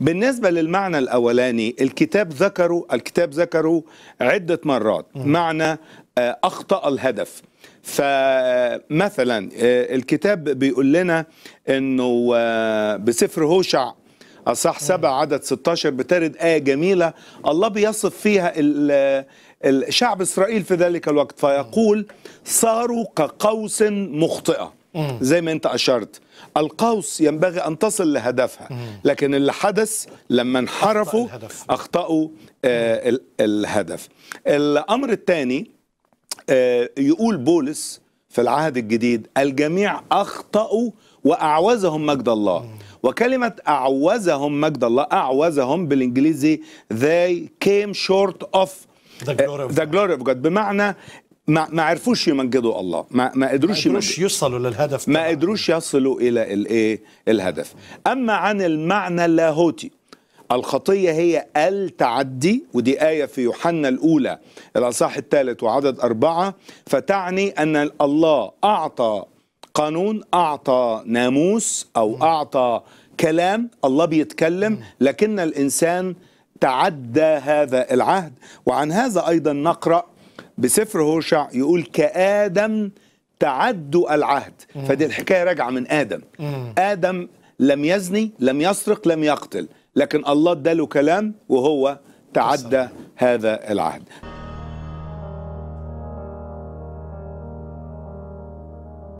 بالنسبة للمعنى الأولاني الكتاب ذكره الكتاب ذكره عدة مرات معنى آه، أخطأ الهدف فمثلا آه، الكتاب بيقول لنا أنه آه، بسفر هوشع أصح سبع عدد 16 بترد آية جميلة الله بيصف فيها الشعب إسرائيل في ذلك الوقت فيقول صاروا كقوس مخطئة زي ما انت اشرت القوس ينبغي ان تصل لهدفها لكن اللي حدث لما انحرفوا اخطاوا آه، الهدف الامر الثاني آه، يقول بولس في العهد الجديد الجميع اخطاوا واعوزهم مجد الله وكلمة أعوزهم مجد الله أعوزهم بالإنجليزي they came short of The of, the glory of God بمعنى ما ما عرفوش يمجدوا الله ما ما قدروش ما قدروش يوصلوا للهدف ما قدروش يصلوا الى الايه الهدف اما عن المعنى اللاهوتي الخطيه هي التعدي ودي ايه في يوحنا الاولى الاصحاح الثالث وعدد اربعه فتعني ان الله اعطى قانون اعطى ناموس او اعطى كلام الله بيتكلم لكن الانسان تعدى هذا العهد وعن هذا ايضا نقرا بسفر هوشع يقول كآدم تعدوا العهد مم. فدي الحكاية راجعة من آدم مم. آدم لم يزني لم يسرق لم يقتل لكن الله اداله كلام وهو تعدى هذا العهد